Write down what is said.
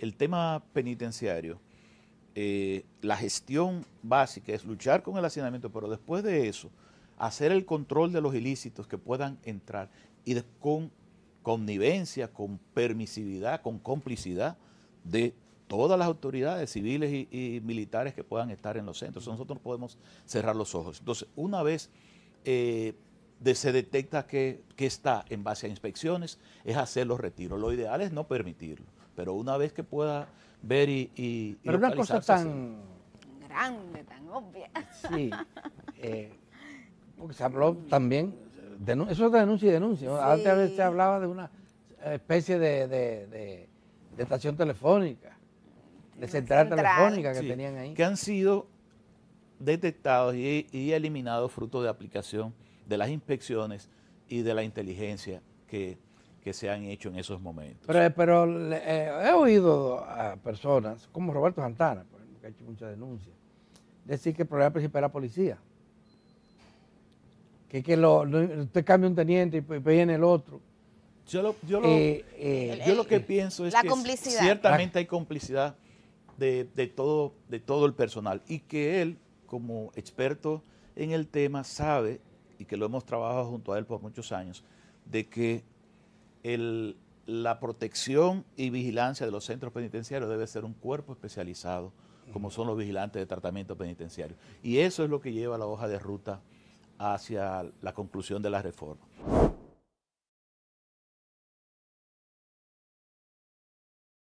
el tema penitenciario, eh, la gestión básica es luchar con el hacinamiento, pero después de eso, hacer el control de los ilícitos que puedan entrar y con connivencia, con permisividad, con complicidad de todas las autoridades civiles y, militares que puedan estar en los centros. Nosotros no podemos cerrar los ojos. Entonces, una vez eh, de, se detecta que, está en base a inspecciones, es hacer los retiros. Lo ideal es no permitirlo, pero una vez que pueda ver y... y pero una cosa tan... grande, tan obvia. Sí, eh, porque se habló también, eso es denuncia y denuncia. Antes se hablaba de una especie de, estación telefónica de central, telefónica que tenían ahí. Que han sido detectados y, eliminados fruto de aplicación de las inspecciones y de la inteligencia que, se han hecho en esos momentos. Pero, eh, eh, he oído a personas como Roberto Santana, que ha hecho muchas denuncias, decir que el problema principal era policía. Que, que usted cambia un teniente y en el otro. Yo lo, eh, que pienso es que ciertamente hay complicidad de, todo, de todo el personal y que él como experto en el tema sabe, y que lo hemos trabajado junto a él por muchos años, de que la protección y vigilancia de los centros penitenciarios debe ser un cuerpo especializado, como son los vigilantes de tratamiento penitenciario. Y eso es lo que lleva la hoja de ruta hacia la conclusión de la reforma.